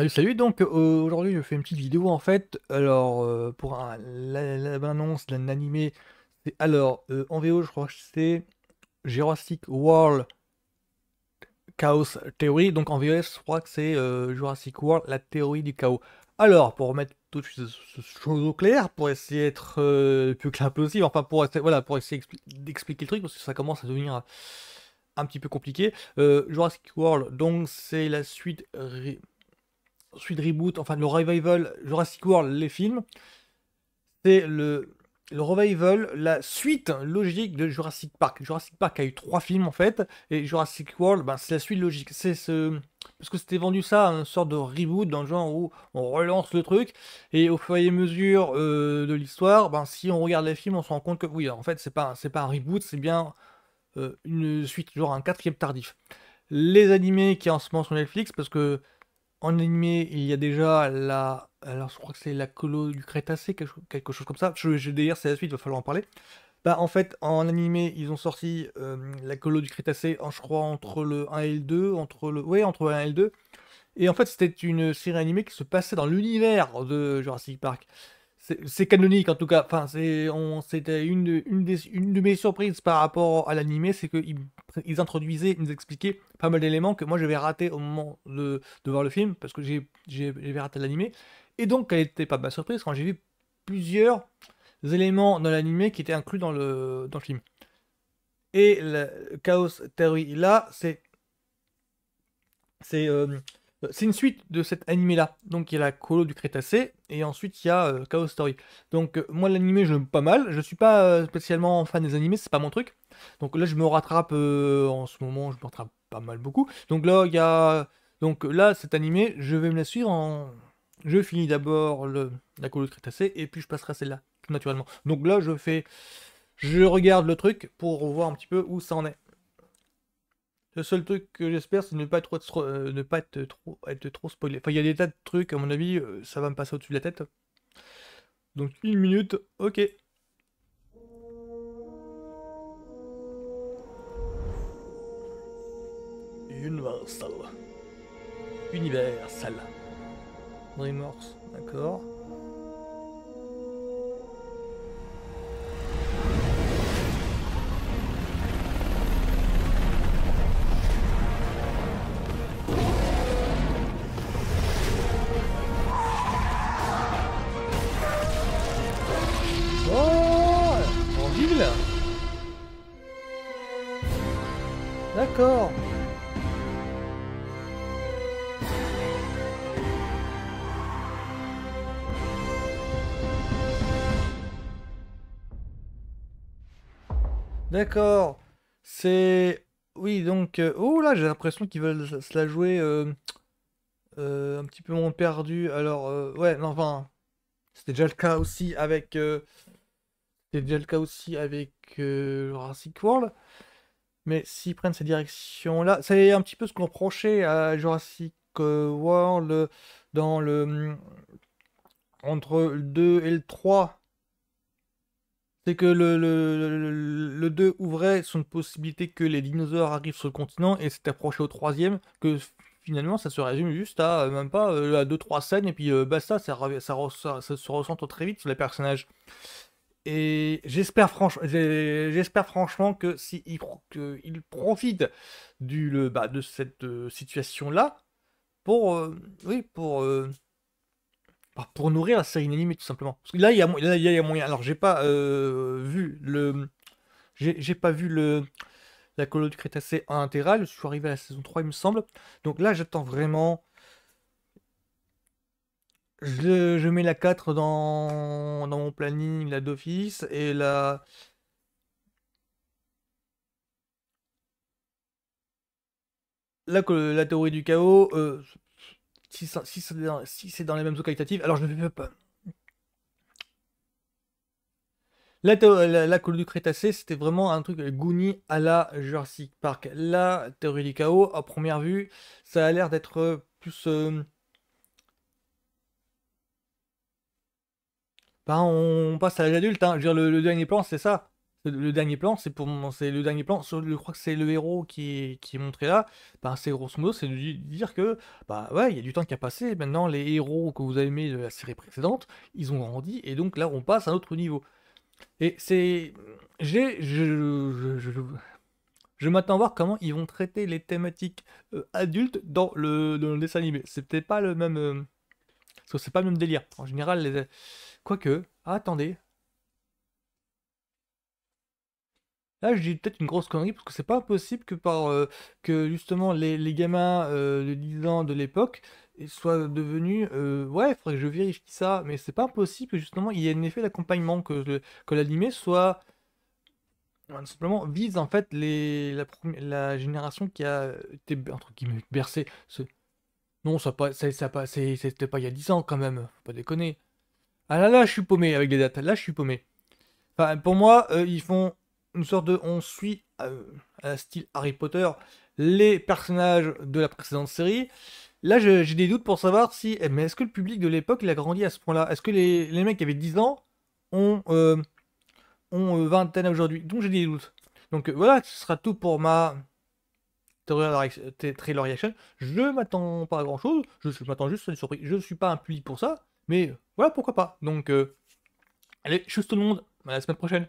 Salut, salut. Donc euh, aujourd'hui, je fais une petite vidéo en fait. Alors euh, pour un, d'un animé, alors euh, en VO, je crois que c'est Jurassic World Chaos Theory. Donc en VO je crois que c'est Jurassic World la théorie du chaos. Alors pour remettre toutes ces choses au clair, pour essayer d'être plus clair possible, enfin pour voilà pour essayer d'expliquer le truc parce que ça commence à devenir un petit peu compliqué. Jurassic World, donc c'est la suite suite reboot, enfin le revival Jurassic World, les films, c'est le, le revival, la suite logique de Jurassic Park. Jurassic Park a eu trois films en fait, et Jurassic World, ben, c'est la suite logique. C'est ce... Parce que c'était vendu ça, une sorte de reboot dans le genre où on relance le truc, et au fur et à mesure euh, de l'histoire, ben, si on regarde les films, on se rend compte que oui, en fait, c'est pas, c'est pas un reboot, c'est bien euh, une suite, genre un quatrième tardif. Les animés qui en ce moment sur Netflix, parce que en animé, il y a déjà la. Alors, je crois que c'est la colo du Crétacé, quelque chose comme ça. Je, vais dire c'est la suite, il va falloir en parler. Bah, en fait, en animé, ils ont sorti euh, la colo du Crétacé, je crois, entre le 1 et le 2. Entre le... Oui entre le 1 et le 2. Et en fait, c'était une série animée qui se passait dans l'univers de Jurassic Park c'est canonique en tout cas. Enfin, c'était une, une, une de mes surprises par rapport à l'animé, c'est qu'ils ils introduisaient, ils nous expliquaient pas mal d'éléments que moi j'avais raté au moment de, de, voir le film, parce que j'avais raté l'animé. Et donc, elle était pas ma surprise quand j'ai vu plusieurs éléments dans l'animé qui étaient inclus dans le, dans le film. Et le Chaos Theory là, c'est. C'est. Euh, euh, c'est une suite de cet animé-là. Donc il y a la colo du Crétacé et ensuite il y a euh, Chaos Story. Donc euh, moi l'animé je l'aime pas mal. Je suis pas spécialement fan des animés, c'est pas mon truc. Donc là je me rattrape en ce moment, je me rattrape pas mal beaucoup. Donc là il y a donc là cet animé, je vais me la suivre en je finis d'abord le... la colo du Crétacé et puis je passerai celle-là naturellement. Donc là je fais je regarde le truc pour voir un petit peu où ça en est. Le seul truc que j'espère, c'est ne pas trop, euh, ne pas être trop, être trop spoilé. Enfin, il y a des tas de trucs, à mon avis, euh, ça va me passer au-dessus de la tête. Donc, une minute, ok. Universal. Universal. Dreamworks, d'accord. D'accord D'accord C'est... Oui, donc... Euh, oh là, j'ai l'impression qu'ils veulent se la jouer... Euh, euh, un petit peu moins perdu. Alors, ouais, non, enfin, c'était déjà le cas aussi avec euh, c'est déjà le cas aussi avec euh, Jurassic World. Mais s'ils prennent cette direction-là, c'est un petit peu ce qu'on reprochait à Jurassic euh, World euh, dans le. Mm, entre le 2 et le 3. C'est que le, 2 ouvrait son possibilité que les dinosaures arrivent sur le continent et s'est approché au troisième, que finalement ça se résume juste à même pas à 2-3 scènes et puis basta, ça, ça, ça, ça, se ressent très vite sur les personnages. Et j'espère franchement que s'il si profite bah, de cette euh, situation-là euh, euh, bah, pour, nourrir la série inanimée, tout simplement. Parce que là, il y a, moyen. Alors, j'ai pas vu le. pas vu le. La colo du Crétacé en intégral. Je suis arrivé à la saison 3, il me semble. Donc là, j'attends vraiment je, mets la 4 dans, mon planning la d'office et la. Là, la théorie du chaos, euh, si, c'est dans, les mêmes eaux qualitatives, alors je ne fais pas. La, la, du Crétacé, c'était vraiment un truc gouni à la Jurassic Park. La théorie du chaos, à première vue, ça a l'air d'être plus. Euh, Bah, on passe à l'âge adulte. Hein. le, dernier plan, c'est ça. Le, dernier plan, c'est pour c'est le dernier plan. Je crois que c'est le héros qui est, montré là. Bah, c'est grosso modo, c'est de dire que bah ouais, il y a du temps qui a passé. Maintenant, les héros que vous avez aimés de la série précédente, ils ont grandi et donc là, on passe à un autre niveau. Et c'est, j'ai, je, je, je, m'attends à voir comment ils vont traiter les thématiques euh, adultes dans le, dessin animé. C'est pas le même. Euh, c'est pas le même délire. En général, les, Quoique, ah, attendez. Là, je dis peut-être une grosse connerie parce que c'est pas impossible que par euh, que justement les, gamins euh, de 10 ans de l'époque soient devenus. Euh, ouais, il faudrait que je vérifie ça, mais c'est pas impossible que justement il y ait un effet d'accompagnement que que l'animé soit simplement vise en fait les la, la, génération qui a été entre guillemets bercée. Ce... Non, ça pas ça, c'était pas il y a 10 ans quand même, faut pas déconner. Ah là là, je suis paumé avec les dates. Là, je suis paumé. pour moi, euh, ils font une sorte de... On suit, à euh, style Harry Potter, les personnages de la précédente série. Là, j'ai des doutes pour savoir si... Eh, mais est-ce que le public de l'époque, il a grandi à ce point-là Est-ce que les, mecs qui avaient 10 ans ont, 20 euh, ont vingtaine aujourd'hui Donc, j'ai des doutes. Donc, voilà, ce sera tout pour ma trailer reaction. Je m'attends pas à grand-chose. Je, m'attends juste à une surprise. Je ne suis pas un public pour ça. Mais voilà, pourquoi pas. Donc, euh, allez, juste tout le monde, à la semaine prochaine.